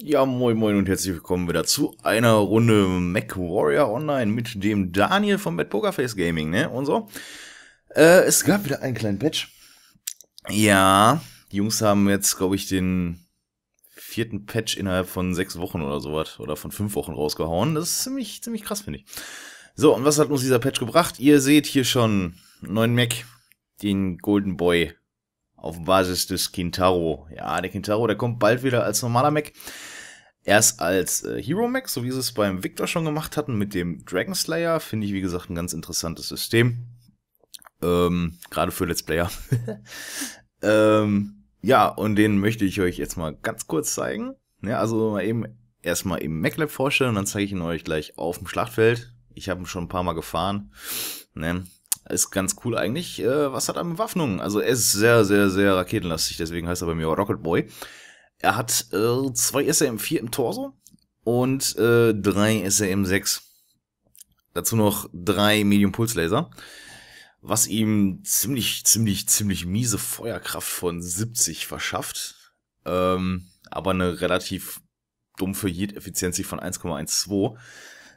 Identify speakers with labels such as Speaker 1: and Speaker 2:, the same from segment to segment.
Speaker 1: Ja, moin moin und herzlich willkommen wieder zu einer Runde Mac Warrior Online mit dem Daniel von Bad Pokerface Gaming, ne, und so. Äh, es gab wieder einen kleinen Patch. Ja, die Jungs haben jetzt, glaube ich, den vierten Patch innerhalb von sechs Wochen oder sowas, oder von fünf Wochen rausgehauen. Das ist ziemlich, ziemlich krass, finde ich. So, und was hat uns dieser Patch gebracht? Ihr seht hier schon neuen Mac, den Golden Boy auf Basis des Kintaro. Ja, der Kintaro, der kommt bald wieder als normaler Mech. Erst als äh, Hero Mech, so wie sie es beim Victor schon gemacht hatten mit dem Dragon Slayer, finde ich wie gesagt ein ganz interessantes System. Ähm, Gerade für Let's Player. ähm, ja, und den möchte ich euch jetzt mal ganz kurz zeigen. Ja, also mal eben erstmal im MacLab vorstellen und dann zeige ich ihn euch gleich auf dem Schlachtfeld. Ich habe ihn schon ein paar Mal gefahren. Ne? Ist ganz cool eigentlich. Äh, was hat er mit Waffnung? Also er ist sehr, sehr, sehr raketenlastig, deswegen heißt er bei mir Rocket Boy. Er hat äh, zwei SM4 im Torso und äh, drei SM6. Dazu noch drei medium Puls laser was ihm ziemlich, ziemlich, ziemlich miese Feuerkraft von 70 verschafft, ähm, aber eine relativ dumpfe Yield-Effizienz von 1,12.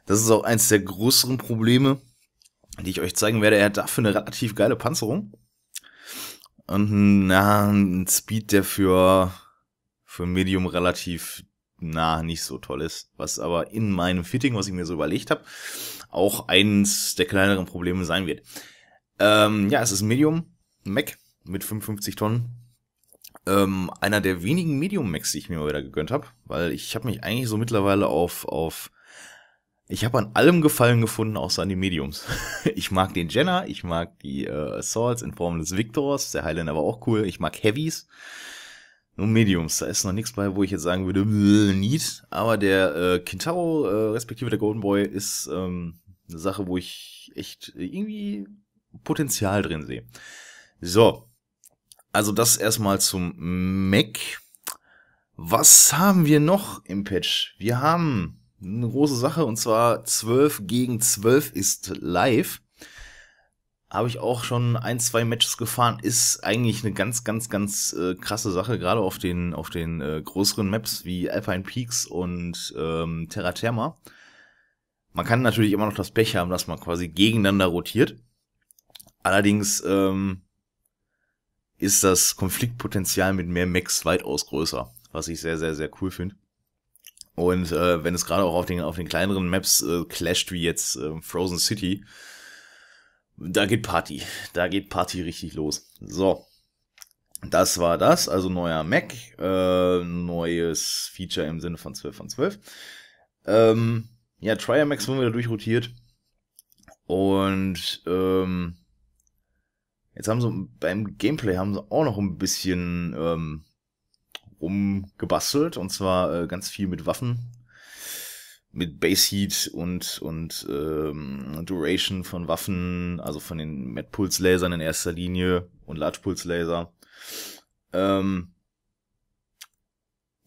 Speaker 1: Das ist auch eins der größeren Probleme die ich euch zeigen werde. Er hat dafür eine relativ geile Panzerung. Und na, ein Speed, der für, für Medium relativ na nicht so toll ist. Was aber in meinem Fitting, was ich mir so überlegt habe, auch eins der kleineren Probleme sein wird. Ähm, ja, es ist Medium Mac mit 55 Tonnen. Ähm, einer der wenigen Medium Macs, die ich mir mal wieder gegönnt habe, weil ich habe mich eigentlich so mittlerweile auf auf ich habe an allem Gefallen gefunden, außer an den Mediums. Ich mag den Jenner, ich mag die äh, Assaults in Form des Victors, der Highlander war auch cool, ich mag Heavies. Nur Mediums, da ist noch nichts bei, wo ich jetzt sagen würde, need. Aber der äh, Kintaro, äh, respektive der Golden Boy, ist ähm, eine Sache, wo ich echt irgendwie Potenzial drin sehe. So, also das erstmal zum Mac. Was haben wir noch im Patch? Wir haben eine große Sache und zwar 12 gegen 12 ist live. Habe ich auch schon ein, zwei Matches gefahren. Ist eigentlich eine ganz, ganz, ganz äh, krasse Sache, gerade auf den, auf den äh, größeren Maps wie Alpine Peaks und ähm, Terra Therma. Man kann natürlich immer noch das Pech haben, dass man quasi gegeneinander rotiert. Allerdings ähm, ist das Konfliktpotenzial mit mehr Max weitaus größer, was ich sehr, sehr, sehr cool finde. Und äh, wenn es gerade auch auf den, auf den kleineren Maps äh, clasht, wie jetzt äh, Frozen City, da geht Party. Da geht Party richtig los. So. Das war das, also neuer Mac, äh, neues Feature im Sinne von 12 von 12. Ähm, ja, Triamax wurden wieder durchrotiert. Und ähm, jetzt haben sie beim Gameplay haben sie auch noch ein bisschen ähm, rumgebastelt und zwar äh, ganz viel mit Waffen, mit Base Heat und und ähm, Duration von Waffen, also von den Mad Pulse Lasern in erster Linie und Large Pulse Laser. Ähm,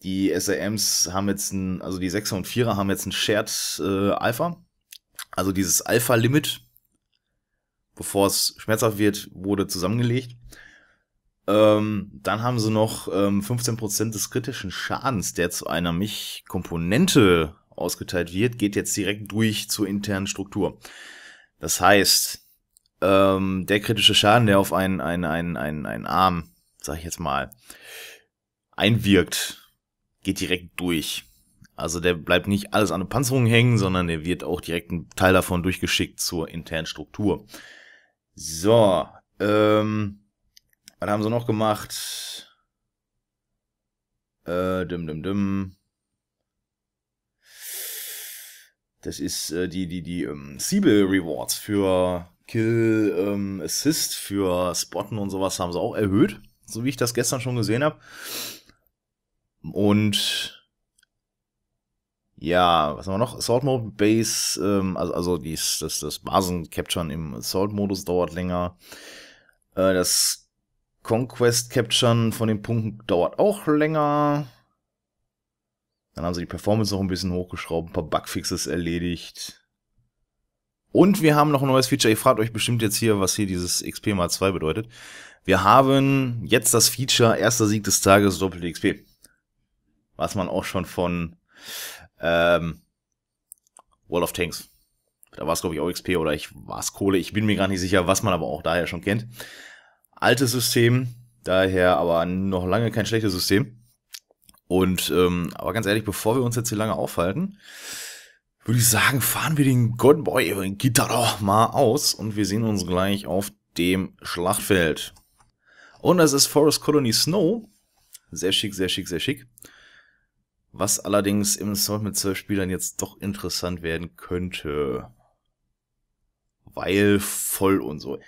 Speaker 1: die SAMs haben jetzt ein, also die 6er und 4er haben jetzt ein Shared äh, Alpha, also dieses Alpha Limit, bevor es schmerzhaft wird, wurde zusammengelegt. Ähm, dann haben sie noch ähm, 15% des kritischen Schadens, der zu einer Mich-Komponente ausgeteilt wird, geht jetzt direkt durch zur internen Struktur. Das heißt, ähm, der kritische Schaden, der auf einen, einen, einen, einen, einen Arm, sag ich jetzt mal, einwirkt, geht direkt durch. Also der bleibt nicht alles an der Panzerung hängen, sondern der wird auch direkt ein Teil davon durchgeschickt zur internen Struktur. So, ähm, was haben sie noch gemacht? Äh, dim, dim, dim. Das ist äh, die, die, die ähm, Siebel Rewards für Kill ähm, Assist, für Spotten und sowas haben sie auch erhöht, so wie ich das gestern schon gesehen habe. Und ja, was haben wir noch? Assault Mode Base, ähm, also, also dies, das, das Basen-Capturen im Assault-Modus dauert länger. Äh, das Conquest Capturen von den Punkten dauert auch länger. Dann haben sie die Performance noch ein bisschen hochgeschraubt, ein paar Bugfixes erledigt. Und wir haben noch ein neues Feature. Ihr fragt euch bestimmt jetzt hier, was hier dieses XP mal 2 bedeutet. Wir haben jetzt das Feature erster Sieg des Tages doppelte XP. Was man auch schon von ähm, World of Tanks. Da war es, glaube ich, auch XP oder ich war es Kohle. Ich bin mir gar nicht sicher, was man aber auch daher schon kennt altes System, daher aber noch lange kein schlechtes System. Und ähm, aber ganz ehrlich, bevor wir uns jetzt hier lange aufhalten, würde ich sagen, fahren wir den Golden Boy, den Gitarre mal aus und wir sehen uns gleich auf dem Schlachtfeld. Und das ist Forest Colony Snow. Sehr schick, sehr schick, sehr schick. Was allerdings im Sound mit zwölf Spielern jetzt doch interessant werden könnte. Weil voll und so.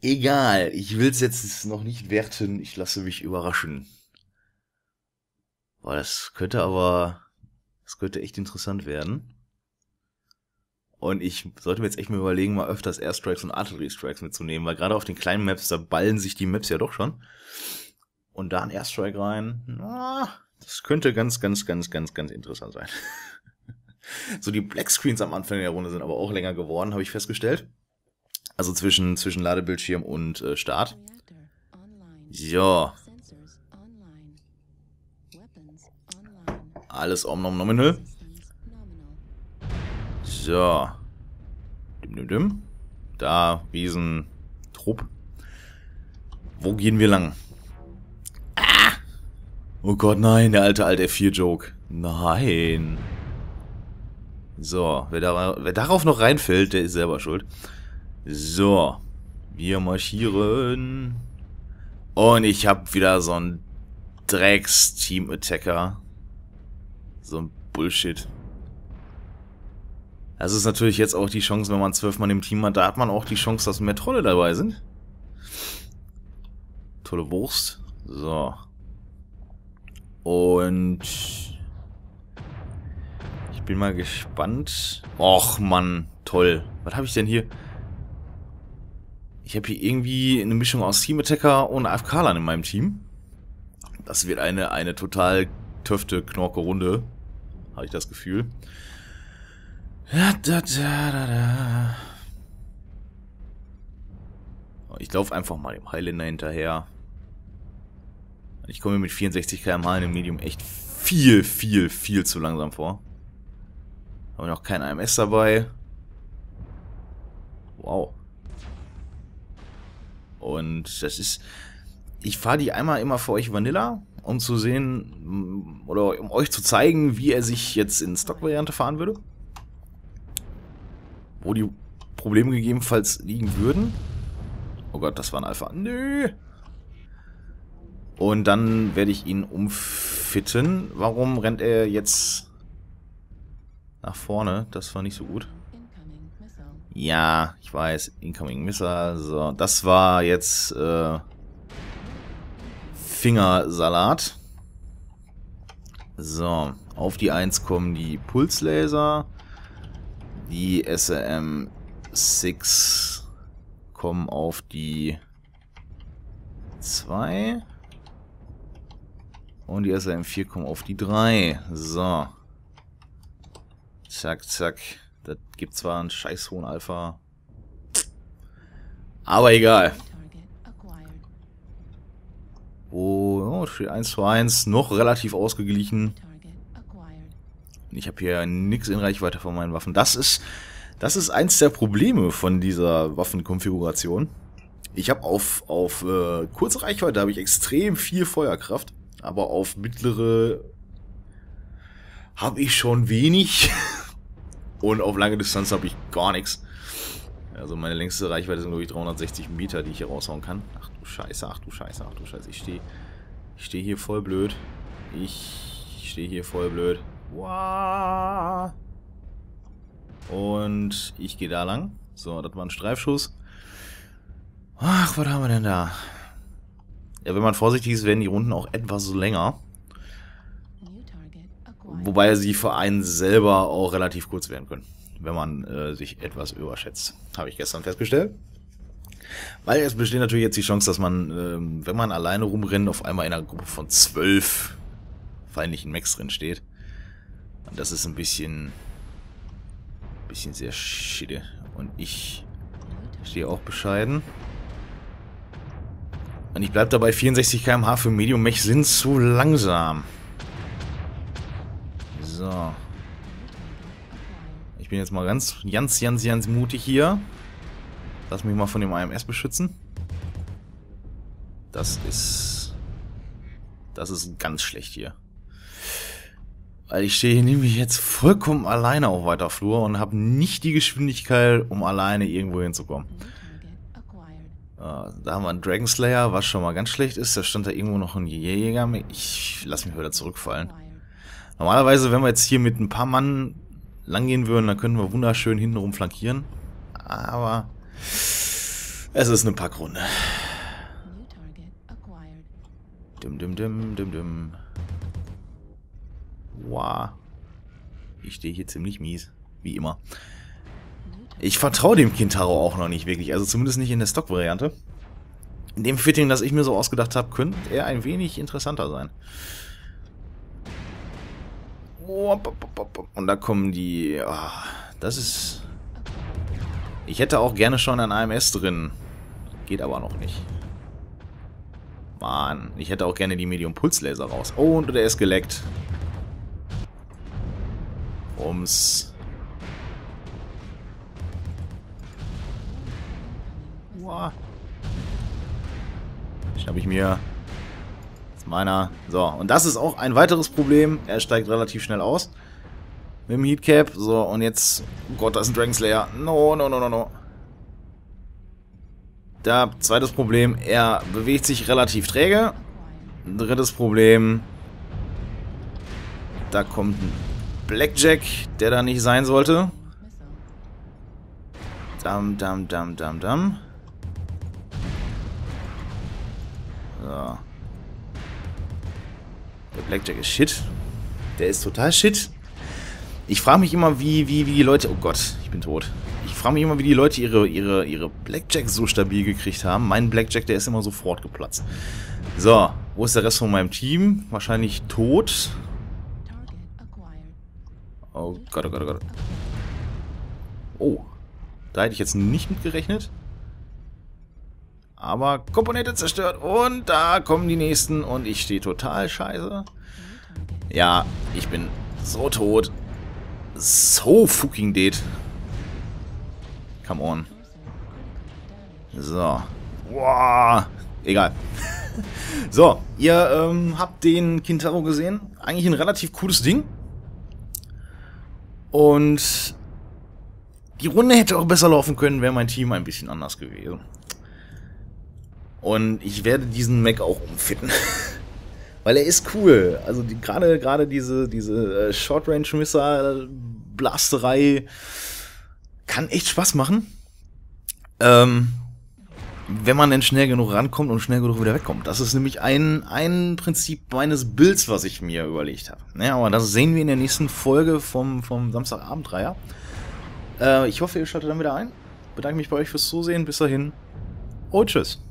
Speaker 1: Egal, ich will's jetzt noch nicht werten, ich lasse mich überraschen. Boah, das könnte aber, das könnte echt interessant werden. Und ich sollte mir jetzt echt mal überlegen, mal öfters Airstrikes und Artillery Strikes mitzunehmen, weil gerade auf den kleinen Maps, da ballen sich die Maps ja doch schon. Und da ein Airstrike rein, na, das könnte ganz, ganz, ganz, ganz, ganz interessant sein. so die Black Screens am Anfang der Runde sind aber auch länger geworden, habe ich festgestellt. Also zwischen, zwischen Ladebildschirm und äh, Start. Ja. Alles om nom nominal. So. Dim, dim, dim. Da, Riesentrupp. Wo gehen wir lang? Ah! Oh Gott, nein, der alte alte F4-Joke. Nein. So, wer, da, wer darauf noch reinfällt, der ist selber schuld. So, wir marschieren. Und ich habe wieder so ein Drecks-Team-Attacker. So ein Bullshit. Das ist natürlich jetzt auch die Chance, wenn man zwölfmal im Team hat, da hat man auch die Chance, dass mehr Trolle dabei sind. Tolle Wurst. So. Und... Ich bin mal gespannt. Och, Mann. Toll. Was habe ich denn hier? Ich habe hier irgendwie eine Mischung aus Team Attacker und AFK-Lern in meinem Team. Das wird eine, eine total töfte, knorke Runde. Habe ich das Gefühl. Ich laufe einfach mal dem Highlander hinterher. Ich komme mir mit 64 km/h in dem Medium echt viel, viel, viel zu langsam vor. Haben wir noch kein AMS dabei. Wow. Und das ist, ich fahre die einmal immer für euch Vanilla, um zu sehen mm, oder um euch zu zeigen, wie er sich jetzt in Stock-Variante fahren würde. Wo die Probleme gegebenenfalls liegen würden. Oh Gott, das war ein Alpha. Nö. Und dann werde ich ihn umfitten. Warum rennt er jetzt nach vorne? Das war nicht so gut. Ja, ich weiß. Incoming Missile. So, das war jetzt äh, Fingersalat. So, auf die 1 kommen die Pulslaser. Die SRM 6 kommen auf die 2. Und die SRM 4 kommen auf die 3. So. Zack, zack. Das gibt zwar einen scheiß hohen Alpha. Aber egal. Wo oh, oh, steht 1 zu 1, noch relativ ausgeglichen. Ich habe hier nichts in Reichweite von meinen Waffen. Das ist, das ist eins der Probleme von dieser Waffenkonfiguration. Ich habe auf, auf äh, kurze Reichweite habe ich extrem viel Feuerkraft, aber auf mittlere habe ich schon wenig. Und auf lange Distanz habe ich gar nichts. Also meine längste Reichweite sind, glaube ich, 360 Meter, die ich hier raushauen kann. Ach du Scheiße, ach du Scheiße, ach du Scheiße. Ich stehe ich steh hier voll blöd. Ich stehe hier voll blöd. Wow. Und ich gehe da lang. So, das war ein Streifschuss. Ach, was haben wir denn da? Ja, wenn man vorsichtig ist, werden die Runden auch etwas länger. Wobei sie für einen selber auch relativ kurz werden können, wenn man äh, sich etwas überschätzt. Habe ich gestern festgestellt. Weil es besteht natürlich jetzt die Chance, dass man, ähm, wenn man alleine rumrennt, auf einmal in einer Gruppe von zwölf feindlichen Max drin steht. Und das ist ein bisschen, bisschen sehr schide. Und ich stehe auch bescheiden. Und ich bleibe dabei, 64 km/h für Medium Mech sind zu langsam. So. Ich bin jetzt mal ganz, ganz, ganz, ganz mutig hier. Lass mich mal von dem AMS beschützen. Das ist... Das ist ganz schlecht hier. Weil ich stehe hier nämlich jetzt vollkommen alleine auf weiter Flur und habe nicht die Geschwindigkeit, um alleine irgendwo hinzukommen. Äh, da haben wir einen Dragon Slayer, was schon mal ganz schlecht ist. Da stand da irgendwo noch ein Jäger. Ich lasse mich wieder zurückfallen. Normalerweise, wenn wir jetzt hier mit ein paar Mann langgehen würden, dann könnten wir wunderschön hintenrum flankieren. Aber es ist eine Packrunde. Dim, dim, dim, dim, dim. Wow. Ich stehe hier ziemlich mies. Wie immer. Ich vertraue dem Kintaro auch noch nicht wirklich. Also zumindest nicht in der Stock-Variante. In dem Fitting, das ich mir so ausgedacht habe, könnte er ein wenig interessanter sein. Und da kommen die... Oh, das ist... Ich hätte auch gerne schon ein AMS drin. Geht aber noch nicht. Mann, ich hätte auch gerne die Medium-Pulslaser raus. Oh, und der ist geleckt. Ums. Boah. Ich habe ich mir ist meiner. So, und das ist auch ein weiteres Problem. Er steigt relativ schnell aus. Mit dem Heatcap. So, und jetzt... Oh Gott, da ist ein Dragonslayer. No, no, no, no, no. Da, zweites Problem, er bewegt sich relativ träge. Drittes Problem, da kommt ein Blackjack, der da nicht sein sollte. Dam, dam, dam, dam, dam. So. Blackjack ist shit. Der ist total shit. Ich frage mich immer, wie, wie, wie die Leute... Oh Gott, ich bin tot. Ich frage mich immer, wie die Leute ihre, ihre, ihre Blackjack so stabil gekriegt haben. Mein Blackjack, der ist immer sofort geplatzt. So, wo ist der Rest von meinem Team? Wahrscheinlich tot. Oh Gott, oh Gott, oh Gott. Oh, da hätte ich jetzt nicht mit gerechnet. Aber Komponente zerstört und da kommen die nächsten und ich stehe total scheiße. Ja, ich bin so tot. So fucking dead. Come on. So. Wow. Egal. so, ihr ähm, habt den Kintaro gesehen. Eigentlich ein relativ cooles Ding. Und die Runde hätte auch besser laufen können, wäre mein Team ein bisschen anders gewesen. Und ich werde diesen Mac auch umfitten. Weil er ist cool. Also die, gerade gerade diese, diese äh, Short-Range-Messer-Blasterei kann echt Spaß machen. Ähm, wenn man denn schnell genug rankommt und schnell genug wieder wegkommt. Das ist nämlich ein, ein Prinzip meines Builds, was ich mir überlegt habe. Ja, aber das sehen wir in der nächsten Folge vom, vom Samstagabendreiher. Äh, ich hoffe, ihr schaltet dann wieder ein. Bedanke mich bei euch fürs Zusehen. Bis dahin und tschüss.